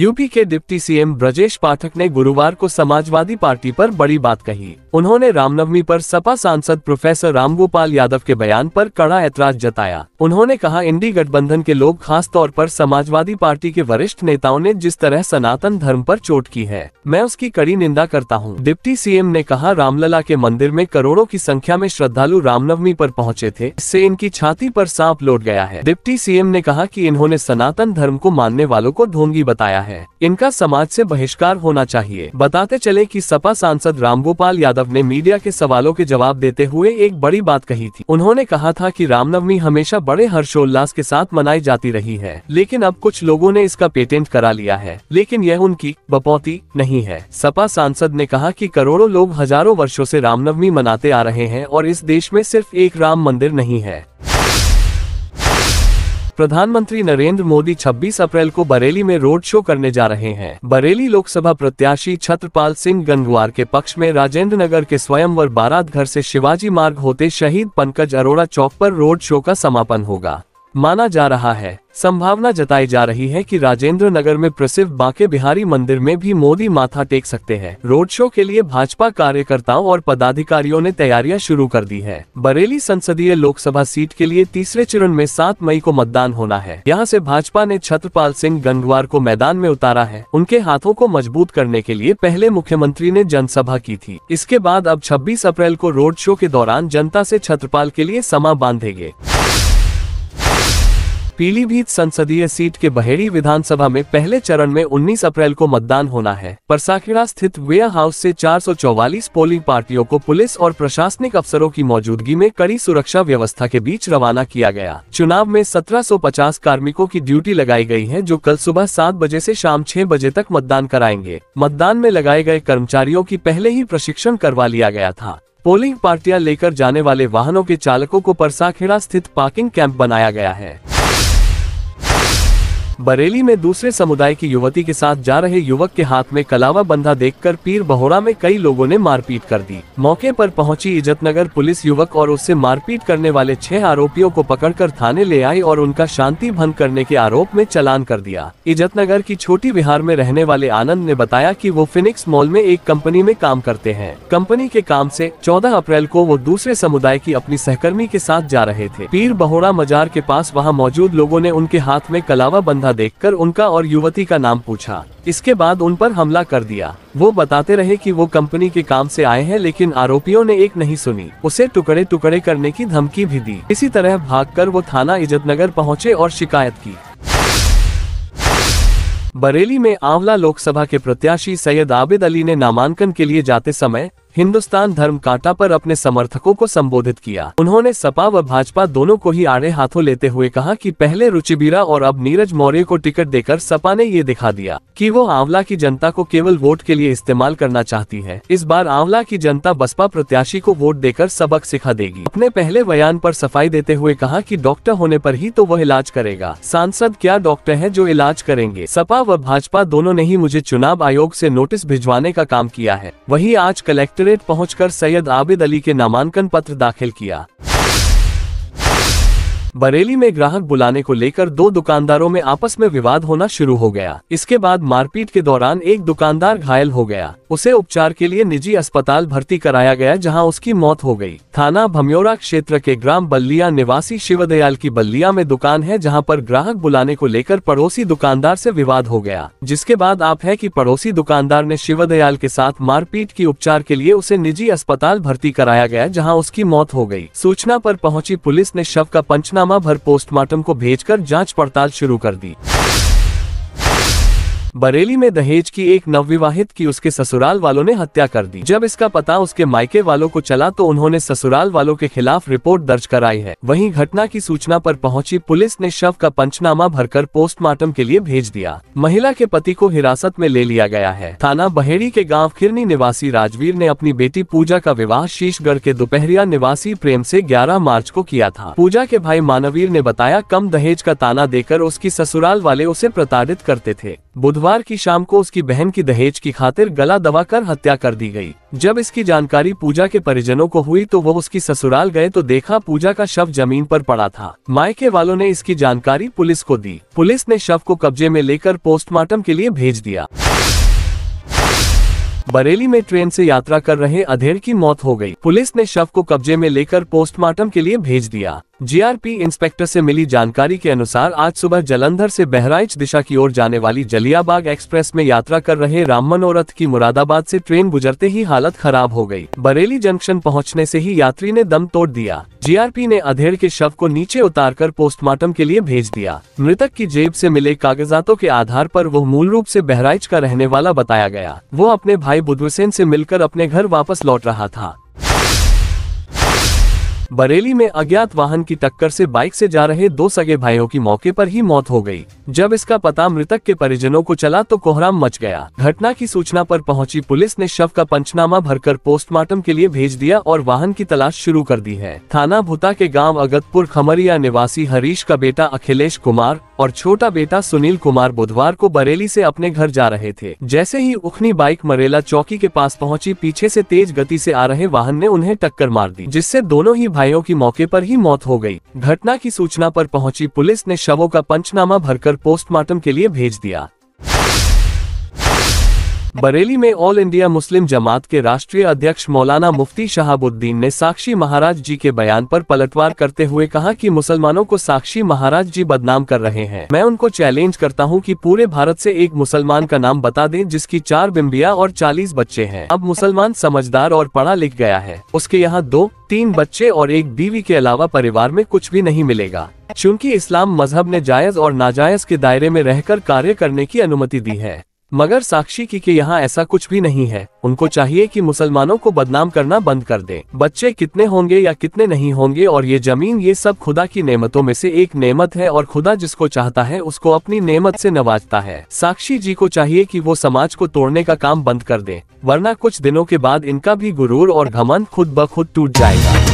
UP के deputy CM Brajesh पाठक ने गुरुवार को समाजवादी पार्टी पर बड़ी बात कही उन्होंने रामनवमी पर सपा सांसद प्रोफेसर रामगोपाल यादव के बयान पर कड़ा ऐतराज जताया उन्होंने कहा इंडी गठबंधन के लोग खास तौर पर समाजवादी पार्टी के वरिष्ठ नेताओं ने जिस तरह सनातन धर्म पर चोट की है मैं उसकी कड़ी निंदा करता हूँ डिप्टी सीएम ने कहा रामलला के मंदिर में करोड़ों की संख्या में श्रद्धालु रामनवमी आरोप पहुँचे थे इससे इनकी छाती आरोप सांप लौट गया है डिप्टी सीएम ने कहा की इन्होंने सनातन धर्म को मानने वालों को ढोंगी बताया है है इनका समाज से बहिष्कार होना चाहिए बताते चले कि सपा सांसद रामगोपाल यादव ने मीडिया के सवालों के जवाब देते हुए एक बड़ी बात कही थी उन्होंने कहा था कि रामनवमी हमेशा बड़े हर्षोल्लास के साथ मनाई जाती रही है लेकिन अब कुछ लोगों ने इसका पेटेंट करा लिया है लेकिन यह उनकी बपौती नहीं है सपा सांसद ने कहा कि करोड़ों लोग हजारों वर्षों से रामनवमी मनाते आ रहे हैं और इस देश में सिर्फ एक राम मंदिर नहीं है प्रधानमंत्री नरेंद्र मोदी 26 अप्रैल को बरेली में रोड शो करने जा रहे हैं बरेली लोकसभा प्रत्याशी छत्रपाल सिंह गंगवार के पक्ष में राजेंद्र नगर के स्वयंवर बारात घर से शिवाजी मार्ग होते शहीद पंकज अरोड़ा चौक पर रोड शो का समापन होगा माना जा रहा है संभावना जताई जा रही है कि राजेंद्र नगर में प्रसिद्ध बांके बिहारी मंदिर में भी मोदी माथा टेक सकते हैं रोड शो के लिए भाजपा कार्यकर्ताओं और पदाधिकारियों ने तैयारियां शुरू कर दी है बरेली संसदीय लोकसभा सीट के लिए तीसरे चरण में सात मई को मतदान होना है यहाँ से भाजपा ने छत्रपाल सिंह गंगवार को मैदान में उतारा है उनके हाथों को मजबूत करने के लिए पहले मुख्यमंत्री ने जनसभा की थी इसके बाद अब छब्बीस अप्रैल को रोड शो के दौरान जनता ऐसी छत्रपाल के लिए समा बांधेगे पीलीभीत संसदीय सीट के बहेड़ी विधानसभा में पहले चरण में 19 अप्रैल को मतदान होना है परसाखेड़ा स्थित वेयर हाउस से 444 पोलिंग पार्टियों को पुलिस और प्रशासनिक अफसरों की मौजूदगी में कड़ी सुरक्षा व्यवस्था के बीच रवाना किया गया चुनाव में 1750 कार्मिकों की ड्यूटी लगाई गई है जो कल सुबह सात बजे ऐसी शाम छह बजे तक मतदान कराएंगे मतदान में लगाए गए कर्मचारियों की पहले ही प्रशिक्षण करवा लिया गया था पोलिंग पार्टियां लेकर जाने वाले वाहनों के चालकों को परसाखेड़ा स्थित पार्किंग कैंप बनाया गया है बरेली में दूसरे समुदाय की युवती के साथ जा रहे युवक के हाथ में कलावा बंधा देखकर पीर बहोरा में कई लोगों ने मारपीट कर दी मौके पर पहुंची इजतनगर पुलिस युवक और उससे मारपीट करने वाले छह आरोपियों को पकड़कर थाने ले आई और उनका शांति भंग करने के आरोप में चलान कर दिया इजतनगर की छोटी बिहार में रहने वाले आनंद ने बताया की वो फिनिक्स मॉल में एक कंपनी में काम करते हैं कंपनी के काम ऐसी चौदह अप्रैल को वो दूसरे समुदाय की अपनी सहकर्मी के साथ जा रहे थे पीर बहोरा मजार के पास वहाँ मौजूद लोगो ने उनके हाथ में कलावा बंधा खड़ा देखकर उनका और युवती का नाम पूछा इसके बाद उन पर हमला कर दिया वो बताते रहे कि वो कंपनी के काम से आए हैं लेकिन आरोपियों ने एक नहीं सुनी उसे टुकड़े टुकड़े करने की धमकी भी दी इसी तरह भागकर वो थाना इजतनगर पहुँचे और शिकायत की बरेली में आंवला लोकसभा के प्रत्याशी सैयद आबिद अली ने नामांकन के लिए जाते समय हिंदुस्तान धर्म कांटा पर अपने समर्थकों को संबोधित किया उन्होंने सपा व भाजपा दोनों को ही आड़े हाथों लेते हुए कहा कि पहले रुचिबीरा और अब नीरज मौर्य को टिकट देकर सपा ने ये दिखा दिया कि वो आंवला की जनता को केवल वोट के लिए इस्तेमाल करना चाहती है इस बार आंवला की जनता बसपा प्रत्याशी को वोट देकर सबक सिखा देगी अपने पहले बयान आरोप सफाई देते हुए कहा की डॉक्टर होने आरोप ही तो वह इलाज करेगा सांसद क्या डॉक्टर है जो इलाज करेंगे सपा व भाजपा दोनों ने ही मुझे चुनाव आयोग ऐसी नोटिस भिजवाने का काम किया है वही आज कलेक्टर कलेक्ट्रेट पहुंचकर सैयद आबिद अली के नामांकन पत्र दाखिल किया बरेली में ग्राहक बुलाने को लेकर दो दुकानदारों में आपस में विवाद होना शुरू हो गया इसके बाद मारपीट के दौरान एक दुकानदार घायल हो गया उसे उपचार के लिए निजी अस्पताल भर्ती कराया गया जहां उसकी मौत हो गई थाना भम्योरा क्षेत्र के ग्राम बल्लिया निवासी शिवदयाल की बल्लिया में दुकान है जहां पर ग्राहक बुलाने को लेकर पड़ोसी दुकानदार से विवाद हो गया जिसके बाद आप है कि पड़ोसी दुकानदार ने शिवदयाल के साथ मारपीट की उपचार के लिए उसे निजी अस्पताल भर्ती कराया गया जहाँ उसकी मौत हो गयी सूचना आरोप पहुँची पुलिस ने शव का पंचनामा भर पोस्टमार्टम को भेज जाँच पड़ताल शुरू कर दी बरेली में दहेज की एक नवविवाहित की उसके ससुराल वालों ने हत्या कर दी जब इसका पता उसके मायके वालों को चला तो उन्होंने ससुराल वालों के खिलाफ रिपोर्ट दर्ज कराई है वहीं घटना की सूचना पर पहुंची पुलिस ने शव का पंचनामा भरकर पोस्टमार्टम के लिए भेज दिया महिला के पति को हिरासत में ले लिया गया है थाना बहेड़ी के गाँव खिरनी निवासी राजवीर ने अपनी बेटी पूजा का विवाह शीशगढ़ के दोपहरिया निवासी प्रेम से 11 मार्च को किया था पूजा के भाई मानवीर ने बताया कम दहेज का ताना देकर उसकी ससुराल वाले उसे प्रताड़ित करते थे बुध बुधवार की शाम को उसकी बहन की दहेज की खातिर गला दबाकर हत्या कर दी गई। जब इसकी जानकारी पूजा के परिजनों को हुई तो वो उसकी ससुराल गए तो देखा पूजा का शव जमीन पर पड़ा था मायके वालों ने इसकी जानकारी पुलिस को दी पुलिस ने शव को कब्जे में लेकर पोस्टमार्टम के लिए भेज दिया बरेली में ट्रेन से यात्रा कर रहे अधेड़ की मौत हो गई। पुलिस ने शव को कब्जे में लेकर पोस्टमार्टम के लिए भेज दिया जीआरपी इंस्पेक्टर से मिली जानकारी के अनुसार आज सुबह जलंधर से बहराइच दिशा की ओर जाने वाली जलियाबाग एक्सप्रेस में यात्रा कर रहे राम मनोरथ की मुरादाबाद से ट्रेन गुजरते ही हालत खराब हो गई। बरेली जंक्शन पहुंचने से ही यात्री ने दम तोड़ दिया जीआरपी ने अधेड़ के शव को नीचे उतारकर पोस्टमार्टम के लिए भेज दिया मृतक की जेब से मिले कागजातों के आधार पर वो मूल रूप से बहराइच का रहने वाला बताया गया वो अपने भाई बुधुसेन से मिलकर अपने घर वापस लौट रहा था बरेली में अज्ञात वाहन की टक्कर से बाइक से जा रहे दो सगे भाइयों की मौके पर ही मौत हो गई। जब इसका पता मृतक के परिजनों को चला तो कोहराम मच गया घटना की सूचना पर पहुंची पुलिस ने शव का पंचनामा भरकर पोस्टमार्टम के लिए भेज दिया और वाहन की तलाश शुरू कर दी है थाना भुता के गाँव अगतपुर खमरिया निवासी हरीश का बेटा अखिलेश कुमार और छोटा बेटा सुनील कुमार बुधवार को बरेली से अपने घर जा रहे थे जैसे ही उखनी बाइक मरेला चौकी के पास पहुंची पीछे से तेज गति से आ रहे वाहन ने उन्हें टक्कर मार दी जिससे दोनों ही भाइयों की मौके पर ही मौत हो गई घटना की सूचना पर पहुंची पुलिस ने शवों का पंचनामा भरकर पोस्टमार्टम के लिए भेज दिया बरेली में ऑल इंडिया मुस्लिम जमात के राष्ट्रीय अध्यक्ष मौलाना मुफ्ती शहाबुद्दीन ने साक्षी महाराज जी के बयान पर पलटवार करते हुए कहा कि मुसलमानों को साक्षी महाराज जी बदनाम कर रहे हैं मैं उनको चैलेंज करता हूं कि पूरे भारत से एक मुसलमान का नाम बता दें जिसकी चार बिम्बिया और चालीस बच्चे है अब मुसलमान समझदार और पढ़ा लिख गया है उसके यहाँ दो तीन बच्चे और एक बीवी के अलावा परिवार में कुछ भी नहीं मिलेगा चूँकि इस्लाम मजहब ने जायज और नाजायज के दायरे में रहकर कार्य करने की अनुमति दी है मगर साक्षी की के यहाँ ऐसा कुछ भी नहीं है उनको चाहिए कि मुसलमानों को बदनाम करना बंद कर दें। बच्चे कितने होंगे या कितने नहीं होंगे और ये जमीन ये सब खुदा की नेमतों में से एक नेमत है और खुदा जिसको चाहता है उसको अपनी नेमत से नवाजता है साक्षी जी को चाहिए कि वो समाज को तोड़ने का काम बंद कर दे वरना कुछ दिनों के बाद इनका भी गुरूर और घमन खुद ब खुद टूट जाएगा